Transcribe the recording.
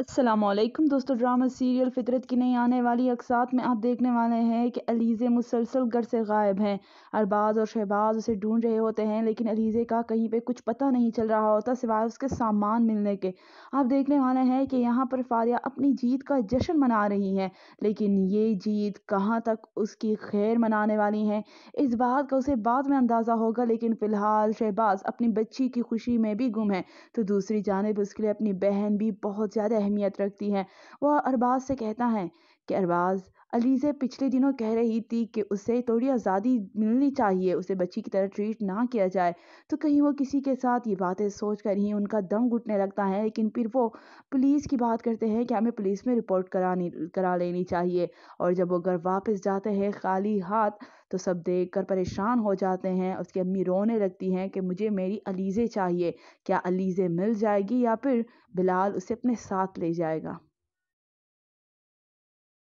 असलकम दोस्तों drama serial फितरत की नई आने वाली अकसात में आप देखने वाले हैं कि अलीज़े मुसलसल घर से गायब हैं अरबाज और शहबाज उसे ढूंढ रहे होते हैं लेकिन अलीज़े का कहीं पे कुछ पता नहीं चल रहा होता सिवाय उसके सामान मिलने के आप देखने वाले हैं कि यहाँ पर फारिया अपनी जीत का जश्न मना रही हैं लेकिन ये जीत कहाँ तक उसकी खैर मनाने वाली है इस बात का उसे बाद में अंदाज़ा होगा लेकिन फ़िलहाल शहबाज अपनी बच्ची की खुशी में भी गुम है तो दूसरी जानब उसके लिए अपनी बहन भी बहुत ज़्यादा अहमियत रखती है वह अरबाज से कहता है अरबाज़ अलीजे पिछले दिनों कह रही थी कि उसे थोड़ी आज़ादी मिलनी चाहिए उसे बच्ची की तरह ट्रीट ना किया जाए तो कहीं वो किसी के साथ ये बातें सोच कर ही उनका दम घुटने लगता है लेकिन फिर वो पुलिस की बात करते हैं कि हमें पुलिस में रिपोर्ट करानी करा लेनी चाहिए और जब वो घर वापस जाते हैं खाली हाथ तो सब देख कर परेशान हो जाते हैं उसकी अम्मी रोने लगती हैं कि मुझे मेरी अलीज़े चाहिए क्या अलीज़े मिल जाएगी या फिर बिलाल उसे अपने साथ ले जाएगा